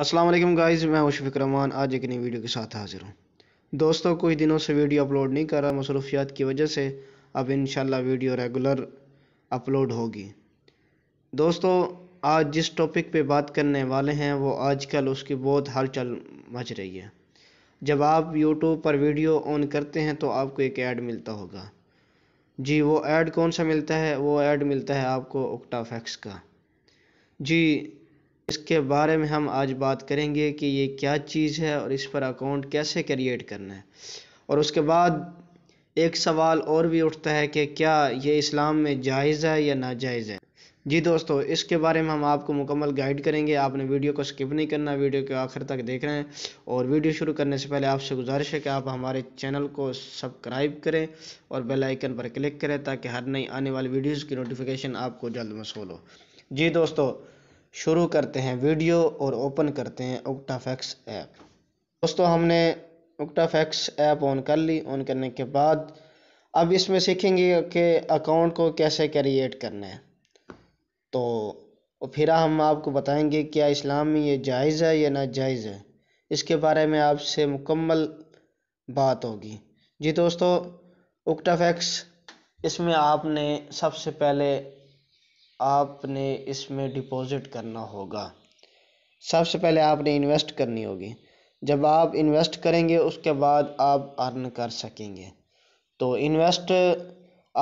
Aslam guys मैं उशफिक रमान आज एक नई वीडियो के साथ हाज़िर हूँ दोस्तों कुछ दिनों से वीडियो अपलोड नहीं कर रहा मसरूफियात की वजह से अब इन वीडियो रेगुलर अपलोड होगी दोस्तों आज जिस टॉपिक पे बात करने वाले हैं वो आजकल उसकी बहुत हलचल मच रही है जब आप यूट्यूब पर वीडियो ऑन करते हैं तो आपको एक ऐड मिलता होगा जी वो ऐड कौन सा मिलता है वो ऐड मिलता है आपको ओक्टाफेक्स का जी इसके बारे में हम आज बात करेंगे कि ये क्या चीज़ है और इस पर अकाउंट कैसे क्रिएट करना है और उसके बाद एक सवाल और भी उठता है कि क्या ये इस्लाम में जायज़ है या नाजायज़ है जी दोस्तों इसके बारे में हम आपको मुकम्मल गाइड करेंगे आपने वीडियो को स्किप नहीं करना वीडियो के आखिर तक देख रहे हैं और वीडियो शुरू करने से पहले आपसे गुजारिश है कि आप हमारे चैनल को सब्सक्राइब करें और बेल आइकन पर क्लिक करें ताकि हर नई आने वाली वीडियोज़ की नोटिफिकेशन आपको जल्द मसूल हो जी दोस्तों शुरू करते हैं वीडियो और ओपन करते हैं ओक्टाफैक्स ऐप दोस्तों हमने ओक्टाफैक्स ऐप ऑन कर ली ऑन करने के बाद अब इसमें सीखेंगे कि अकाउंट को कैसे क्रिएट करना है तो फिर हम आपको बताएंगे क्या इस्लाम में ये जायज़ है या ना जायज़ है इसके बारे में आपसे मुकम्मल बात होगी जी दोस्तों ओक्टाफेक्स इसमें आपने सबसे पहले आपने इसमें डिपॉज़िट करना होगा सबसे पहले आपने इन्वेस्ट करनी होगी जब आप इन्वेस्ट करेंगे उसके बाद आप अर्न कर सकेंगे तो इन्वेस्ट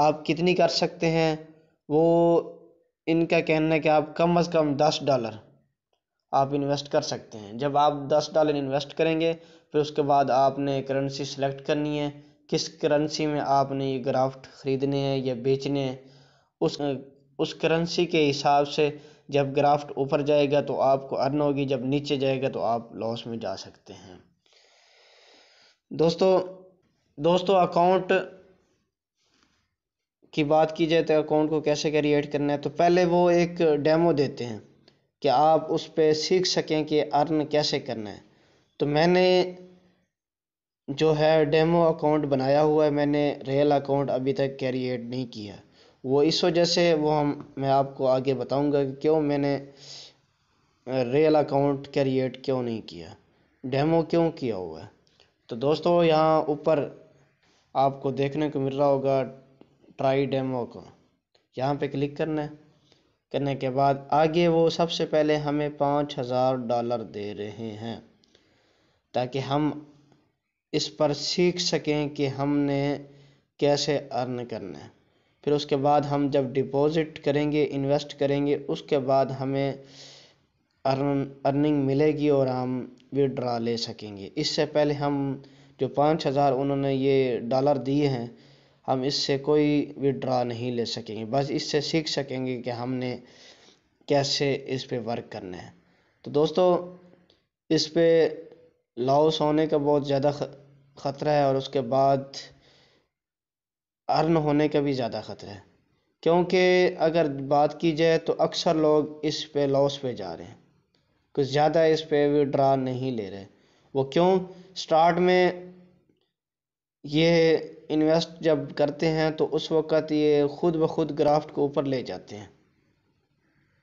आप कितनी कर सकते हैं वो इनका कहना है कि आप कम अज़ कम दस डॉलर आप इन्वेस्ट कर सकते हैं जब आप दस डॉलर इन्वेस्ट करेंगे फिर उसके बाद आपने करेंसी सेलेक्ट करनी है किस करेंसी में आपने ये ग्राफ्ट ख़रीदने हैं या बेचने हैं उस उस करेंसी के हिसाब से जब ग्राफ्ट ऊपर जाएगा तो आपको अर्न होगी जब नीचे जाएगा तो आप लॉस में जा सकते हैं दोस्तों दोस्तों अकाउंट की बात की जाए तो अकाउंट को कैसे क्रिएट करना है तो पहले वो एक डेमो देते हैं कि आप उस पर सीख सकें कि अर्न कैसे करना है तो मैंने जो है डेमो अकाउंट बनाया हुआ है मैंने रियल अकाउंट अभी तक क्रिएट नहीं किया वो इस वजह से वो हम मैं आपको आगे बताऊँगा कि क्यों मैंने रियल अकाउंट क्रिएट क्यों नहीं किया डेमो क्यों किया हुआ है तो दोस्तों यहाँ ऊपर आपको देखने को मिल रहा होगा ट्राई डेमो को यहाँ पे क्लिक करना है करने के बाद आगे वो सबसे पहले हमें पाँच हज़ार डॉलर दे रहे हैं ताकि हम इस पर सीख सकें कि हमने कैसे अर्न करना है फिर उसके बाद हम जब डिपॉज़िट करेंगे इन्वेस्ट करेंगे उसके बाद हमें अर्न अर्निंग मिलेगी और हम विड्रा ले सकेंगे इससे पहले हम जो पाँच हज़ार उन्होंने ये डॉलर दिए हैं हम इससे कोई विड्रा नहीं ले सकेंगे बस इससे सीख सकेंगे कि हमने कैसे इस पे वर्क करना है तो दोस्तों इस पे लॉस होने का बहुत ज़्यादा ख़तरा है और उसके बाद अर्न होने का भी ज़्यादा ख़तरा है क्योंकि अगर बात की जाए तो अक्सर लोग इस पे लॉस पे जा रहे हैं कुछ ज़्यादा इस पे विड्रा नहीं ले रहे वो क्यों स्टार्ट में ये इन्वेस्ट जब करते हैं तो उस वक़्त ये खुद ब खुद ग्राफ्ट को ऊपर ले जाते हैं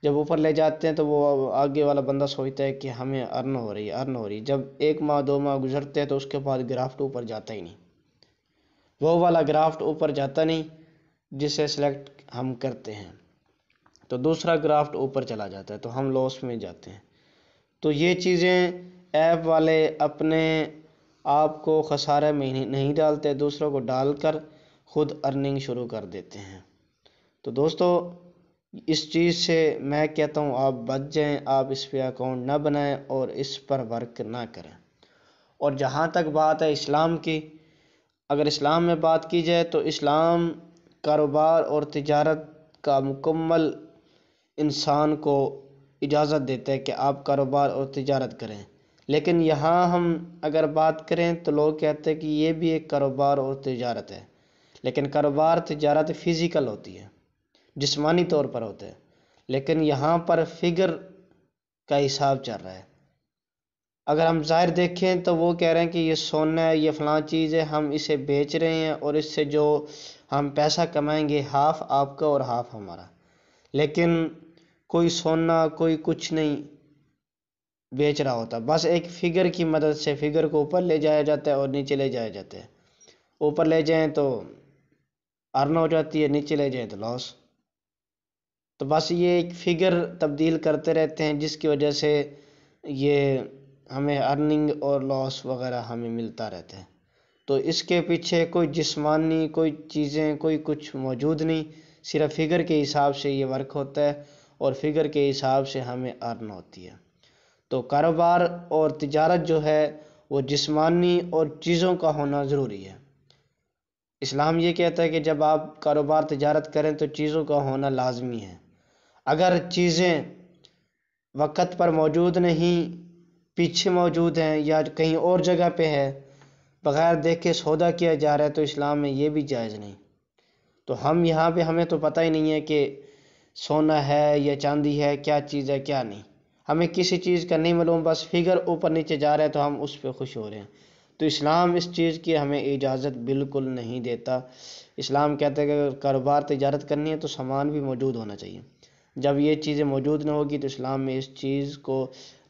जब ऊपर ले जाते हैं तो वो आगे वाला बंदा सोचता है कि हमें अर्न हो रही है अर्न हो रही है जब एक माह दो माह गुजरते हैं तो उसके बाद ग्राफ्ट ऊपर जाता ही नहीं वो वाला ग्राफ्ट ऊपर जाता नहीं जिसे सेलेक्ट हम करते हैं तो दूसरा ग्राफ्ट ऊपर चला जाता है तो हम लॉस में जाते हैं तो ये चीज़ें ऐप वाले अपने आप को खसारे में नहीं डालते दूसरों को डालकर खुद अर्निंग शुरू कर देते हैं तो दोस्तों इस चीज़ से मैं कहता हूँ आप बच जाएं आप इस पर अकाउंट ना बनाएं और इस पर वर्क ना करें और जहाँ तक बात है इस्लाम की अगर इस्लाम में बात की जाए तो इस्लाम कारोबार और तिजारत का मुकम्मल इंसान को इजाज़त देता है कि आप कारोबार और तिजारत करें लेकिन यहाँ हम अगर बात करें तो लोग कहते हैं कि ये भी एक कारोबार और तिजारत है लेकिन कारोबार तिजारत फ़िज़िकल होती है जिस्मानी तौर पर होता है लेकिन यहाँ पर फिगर का हिसाब चल रहा है अगर हम ज़ाहिर देखें तो वो कह रहे हैं कि ये सोना है ये फलां चीज़ है हम इसे बेच रहे हैं और इससे जो हम पैसा कमाएंगे हाफ़ आपका और हाफ़ हमारा लेकिन कोई सोना कोई कुछ नहीं बेच रहा होता बस एक फ़िगर की मदद से फ़िगर को ऊपर ले जाया जाता है और नीचे ले जाया जाता है ऊपर ले जाएं तो अर्न हो जाती है नीचे ले जाएं तो लॉस तो बस ये एक फ़िगर तब्दील करते रहते हैं जिसकी वजह से ये हमें अर्निंग और लॉस वगैरह हमें मिलता रहता है तो इसके पीछे कोई जिस्मानी कोई चीज़ें कोई कुछ मौजूद नहीं सिर्फ फिगर के हिसाब से ये वर्क होता है और फिगर के हिसाब से हमें अर्न होती है तो कारोबार और तिजारत जो है वो जिस्मानी और चीज़ों का होना ज़रूरी है इस्लाम ये कहता है कि जब आप कारोबार तजारत करें तो चीज़ों का होना लाजमी है अगर चीज़ें वक़्त पर मौजूद नहीं पीछे मौजूद हैं या कहीं और जगह पे है बग़ैर देख के सौदा किया जा रहा है तो इस्लाम में ये भी जायज़ नहीं तो हम यहाँ पे हमें तो पता ही नहीं है कि सोना है या चांदी है क्या चीज़ है क्या नहीं हमें किसी चीज़ का नहीं मालूम बस फिगर ऊपर नीचे जा रहा है तो हम उस पर खुश हो रहे हैं तो इस्लाम इस चीज़ की हमें इजाज़त बिल्कुल नहीं देता इस्लाम कहते हैं कि अगर कारोबार तजारत करनी है तो सामान भी मौजूद होना चाहिए जब ये चीज़ें मौजूद ना होगी तो इस्लाम में इस चीज़ को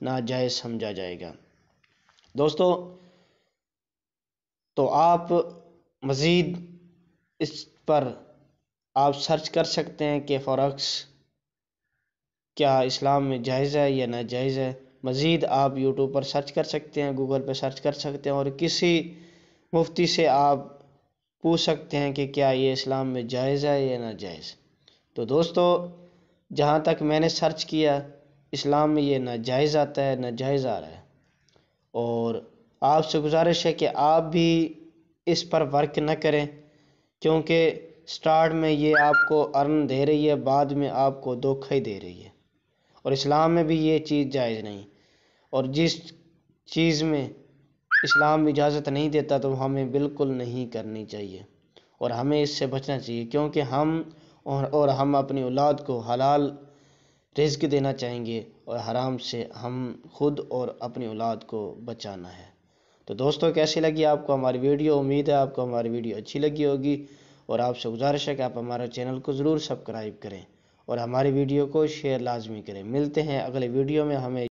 नाजायज़ समझा जाएगा दोस्तों तो आप मज़ीद इस पर आप सर्च कर सकते हैं कि फ़ॉरक्स क्या इस्लाम में जायज़ है या नाजायज़ है मज़ीद आप यूट्यूब पर सर्च कर सकते हैं गूगल पर सर्च कर सकते हैं और किसी मुफ्ती से आप पूछ सकते हैं कि क्या ये इस्लाम में जायज़ है या नाजायज़ तो दोस्तों जहाँ तक मैंने सर्च किया इस्लाम में ये नाजायज़ आता है नाजायज़ आ रहा है और आपसे गुजारिश है कि आप भी इस पर वर्क न करें क्योंकि स्टार्ट में ये आपको अर्न दे रही है बाद में आपको धोखा ही दे रही है और इस्लाम में भी ये चीज़ जायज़ नहीं और जिस चीज़ में इस्लाम इजाज़त नहीं देता तो हमें बिल्कुल नहीं करनी चाहिए और हमें इससे बचना चाहिए क्योंकि हम और, और हम अपनी औलाद को हलाल रिज़्क देना चाहेंगे और हराम से हम ख़ुद और अपनी औलाद को बचाना है तो दोस्तों कैसी लगी आपको हमारी वीडियो उम्मीद है आपको हमारी वीडियो अच्छी लगी होगी और आपसे गुजारिश है कि आप हमारे चैनल को ज़रूर सब्सक्राइब करें और हमारी वीडियो को शेयर लाजमी करें मिलते हैं अगले वीडियो में हमें